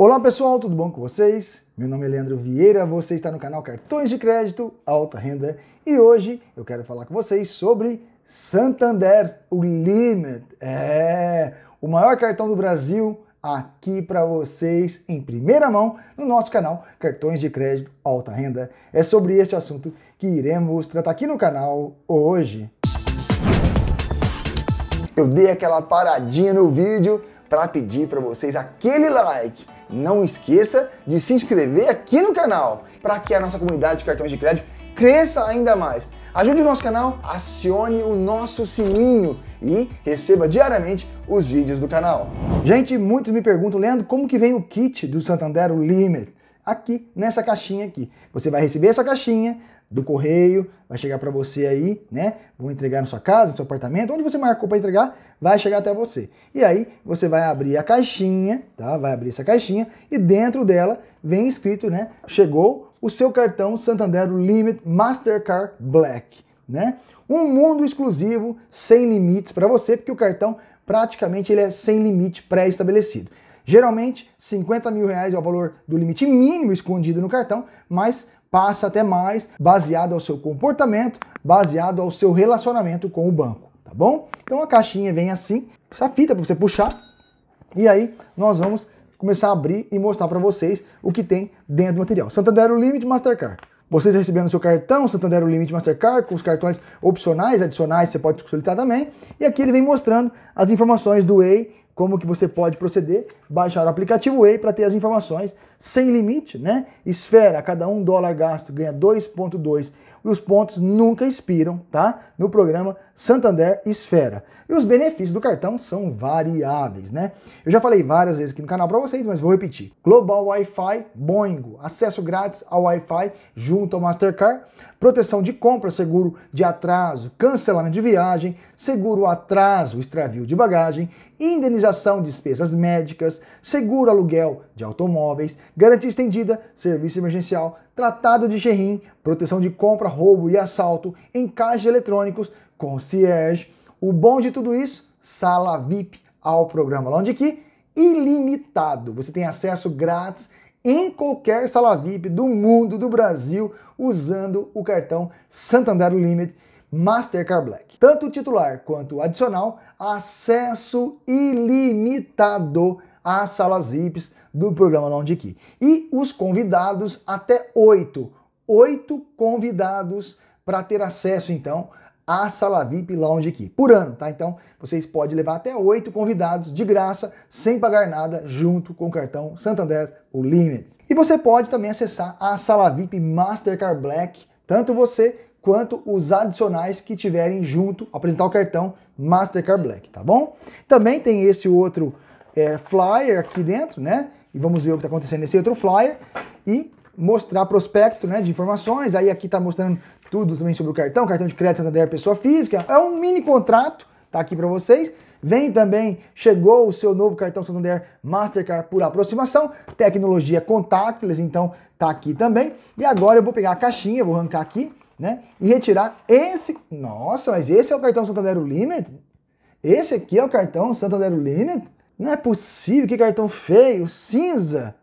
Olá pessoal, tudo bom com vocês? Meu nome é Leandro Vieira, você está no canal Cartões de Crédito Alta Renda e hoje eu quero falar com vocês sobre Santander, o Limit. É, o maior cartão do Brasil aqui para vocês em primeira mão no nosso canal Cartões de Crédito Alta Renda. É sobre este assunto que iremos tratar aqui no canal hoje. Eu dei aquela paradinha no vídeo para pedir para vocês aquele like não esqueça de se inscrever aqui no canal para que a nossa comunidade de cartões de crédito cresça ainda mais. Ajude o nosso canal, acione o nosso sininho e receba diariamente os vídeos do canal. Gente, muitos me perguntam, Leandro, como que vem o kit do Santander Limit? Aqui, nessa caixinha aqui. Você vai receber essa caixinha, do correio, vai chegar para você aí, né? Vão entregar na sua casa, no seu apartamento, onde você marcou para entregar, vai chegar até você. E aí você vai abrir a caixinha, tá? Vai abrir essa caixinha e dentro dela vem escrito, né? Chegou o seu cartão Santander Limit Mastercard Black, né? Um mundo exclusivo, sem limites para você, porque o cartão praticamente ele é sem limite pré-estabelecido. Geralmente, 50 mil reais é o valor do limite mínimo escondido no cartão, mas passa até mais, baseado ao seu comportamento, baseado ao seu relacionamento com o banco, tá bom? Então a caixinha vem assim, essa fita para você puxar, e aí nós vamos começar a abrir e mostrar para vocês o que tem dentro do material. Santander Limit Mastercard. Vocês recebendo seu cartão, Santander Limit Mastercard, com os cartões opcionais, adicionais, você pode solicitar também. E aqui ele vem mostrando as informações do Way como que você pode proceder, baixar o aplicativo Way para ter as informações sem limite, né? Esfera, cada um dólar gasto ganha 2,2 e os pontos nunca expiram, tá? No programa Santander Esfera. E os benefícios do cartão são variáveis, né? Eu já falei várias vezes aqui no canal para vocês, mas vou repetir. Global Wi-Fi Boingo, acesso grátis ao Wi-Fi junto ao Mastercard, proteção de compra, seguro de atraso, cancelamento de viagem, seguro atraso, extravio de bagagem, indenização de despesas médicas, seguro aluguel de automóveis, garantia estendida, serviço emergencial, tratado de xerrim, proteção de compra, roubo e assalto, encaixe de eletrônicos, concierge. O bom de tudo isso, sala VIP ao programa Lounge Key ilimitado. Você tem acesso grátis em qualquer sala VIP do mundo, do Brasil, usando o cartão Santander Limit Mastercard Black. Tanto titular quanto adicional, acesso ilimitado as salas VIPs do programa Lounge de E os convidados, até oito. Oito convidados para ter acesso, então, à Sala VIP Lounge Key por ano, tá? Então vocês podem levar até oito convidados de graça, sem pagar nada, junto com o cartão Santander o Limit. E você pode também acessar a Sala VIP Mastercard Black, tanto você quanto os adicionais que tiverem junto apresentar o cartão Mastercard Black, tá bom? Também tem esse outro é, flyer aqui dentro, né? E vamos ver o que está acontecendo nesse outro flyer e mostrar prospecto né, de informações. Aí aqui está mostrando tudo também sobre o cartão, cartão de crédito Santander Pessoa Física. É um mini contrato, tá aqui para vocês. Vem também, chegou o seu novo cartão Santander Mastercard por aproximação, tecnologia contactless, então tá aqui também. E agora eu vou pegar a caixinha, vou arrancar aqui, né? E retirar esse. Nossa, mas esse é o cartão Santander Limit? Esse aqui é o cartão Santander Limit? Não é possível, que cartão feio, cinza.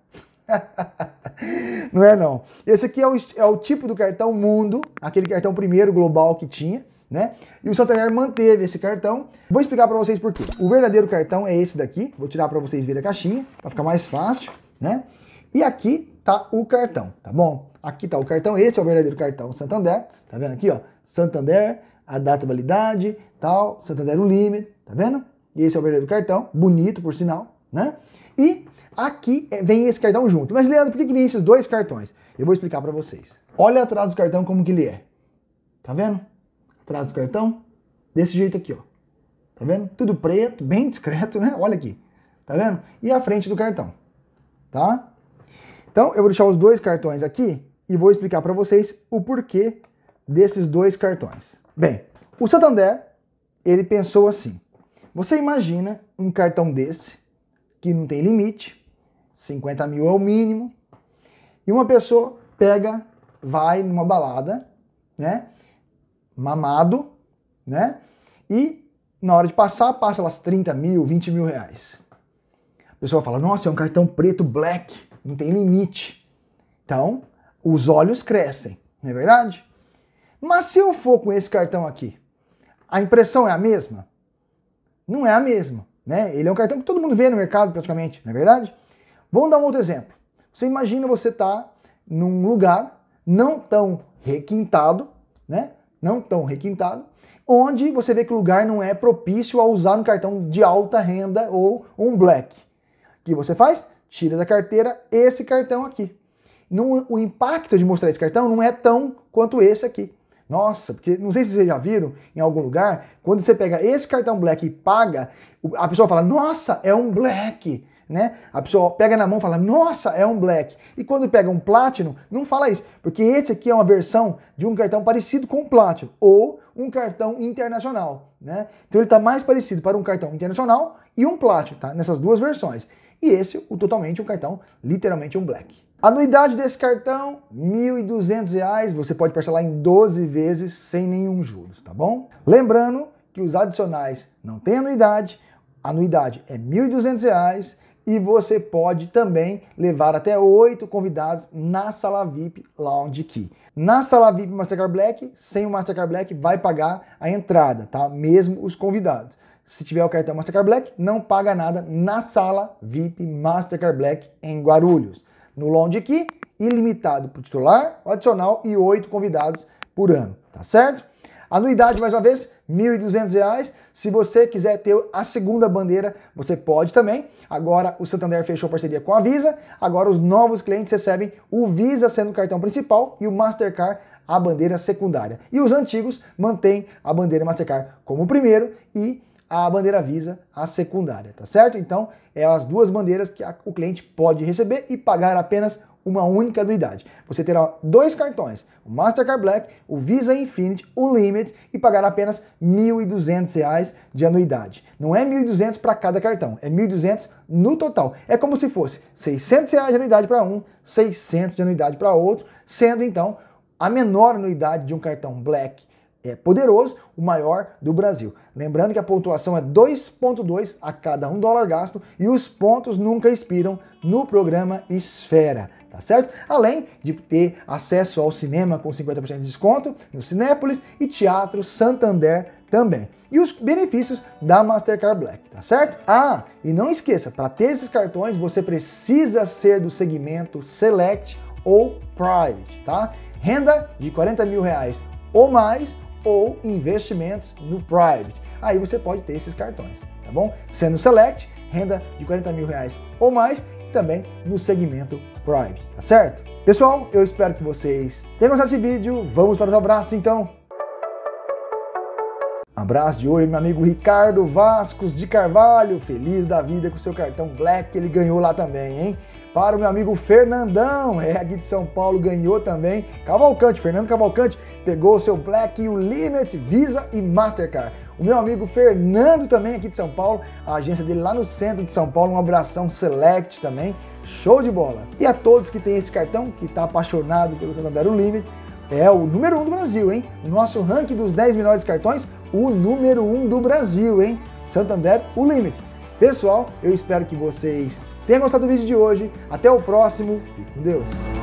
não é não. Esse aqui é o, é o tipo do cartão mundo, aquele cartão primeiro global que tinha, né? E o Santander manteve esse cartão. Vou explicar para vocês por quê. O verdadeiro cartão é esse daqui. Vou tirar para vocês verem a caixinha, para ficar mais fácil, né? E aqui tá o cartão, tá bom? Aqui tá o cartão, esse é o verdadeiro cartão Santander, tá vendo aqui, ó? Santander, a data de validade, tal, Santander o limite, tá vendo? Esse é o verdadeiro cartão, bonito por sinal, né? E aqui é, vem esse cartão junto. Mas Leandro, por que, que vem esses dois cartões? Eu vou explicar para vocês. Olha atrás do cartão como que ele é. Tá vendo? Atrás do cartão, desse jeito aqui, ó. Tá vendo? Tudo preto, bem discreto, né? Olha aqui. Tá vendo? E a frente do cartão. Tá? Então, eu vou deixar os dois cartões aqui e vou explicar para vocês o porquê desses dois cartões. Bem, o Santander, ele pensou assim: você imagina um cartão desse, que não tem limite, 50 mil é o mínimo, e uma pessoa pega, vai numa balada, né? Mamado, né? E na hora de passar, passa elas 30 mil, 20 mil reais. A pessoa fala, nossa, é um cartão preto black, não tem limite. Então, os olhos crescem, não é verdade? Mas se eu for com esse cartão aqui, a impressão é a mesma? não é a mesma. Né? Ele é um cartão que todo mundo vê no mercado praticamente, não é verdade? Vamos dar um outro exemplo. Você imagina você tá num lugar não tão requintado, né? Não tão requintado, onde você vê que o lugar não é propício a usar um cartão de alta renda ou um black. O que você faz? Tira da carteira esse cartão aqui. o impacto de mostrar esse cartão não é tão quanto esse aqui. Nossa, porque não sei se vocês já viram em algum lugar, quando você pega esse cartão black e paga, a pessoa fala: "Nossa, é um black". Né? A pessoa pega na mão e fala, nossa, é um black. E quando pega um platino, não fala isso, porque esse aqui é uma versão de um cartão parecido com o platino, ou um cartão internacional, né? Então ele está mais parecido para um cartão internacional e um platino, tá? Nessas duas versões. E esse, o totalmente um cartão, literalmente um black. Anuidade desse cartão, R$ 1.200, você pode parcelar em 12 vezes sem nenhum juros, tá bom? Lembrando que os adicionais não têm anuidade, a anuidade é R$ 1.200 e você pode também levar até oito convidados na sala VIP Lounge Key. Na sala VIP Mastercard Black, sem o Mastercard Black, vai pagar a entrada, tá? Mesmo os convidados. Se tiver o cartão Mastercard Black, não paga nada na sala VIP Mastercard Black em Guarulhos no lounge aqui ilimitado para o titular, o adicional e oito convidados por ano, tá certo? Anuidade, mais uma vez, R$ 1.200. Se você quiser ter a segunda bandeira, você pode também. Agora o Santander fechou parceria com a Visa. Agora os novos clientes recebem o Visa sendo o cartão principal e o Mastercard a bandeira secundária. E os antigos mantêm a bandeira Mastercard como primeiro e a bandeira Visa, a secundária, tá certo? Então, é as duas bandeiras que a, o cliente pode receber e pagar apenas uma única anuidade. Você terá dois cartões, o Mastercard Black, o Visa Infinite, o Limit e pagará apenas R$ 1.200 de anuidade. Não é R$ 1.200 para cada cartão, é R$ 1.200 no total. É como se fosse R$ 600 de anuidade para um, R$ 600 de anuidade para outro, sendo então a menor anuidade de um cartão Black é, poderoso, o maior do Brasil. Lembrando que a pontuação é 2,2 a cada um dólar gasto e os pontos nunca expiram no programa Esfera, tá certo? Além de ter acesso ao cinema com 50% de desconto no Cinépolis e Teatro Santander também. E os benefícios da Mastercard Black, tá certo? Ah, e não esqueça, para ter esses cartões você precisa ser do segmento Select ou Private, tá? Renda de 40 mil reais ou mais ou investimentos no private. Aí você pode ter esses cartões, tá bom? Sendo select, renda de 40 mil reais ou mais, e também no segmento private, tá certo? Pessoal, eu espero que vocês tenham gostado desse vídeo. Vamos para os abraços então. Abraço de hoje, meu amigo Ricardo Vascos de Carvalho. Feliz da vida com o seu cartão Black que ele ganhou lá também, hein? para o meu amigo Fernandão, é aqui de São Paulo, ganhou também. Cavalcante, Fernando Cavalcante pegou o seu Black e o Limit, Visa e Mastercard. O meu amigo Fernando também aqui de São Paulo, a agência dele lá no centro de São Paulo, um abração Select também, show de bola. E a todos que tem esse cartão, que está apaixonado pelo Santander Limit, é o número 1 um do Brasil, hein? O nosso ranking dos 10 melhores cartões, o número 1 um do Brasil, hein? Santander, o Limit. Pessoal, eu espero que vocês Tenha gostado do vídeo de hoje. Até o próximo e com Deus!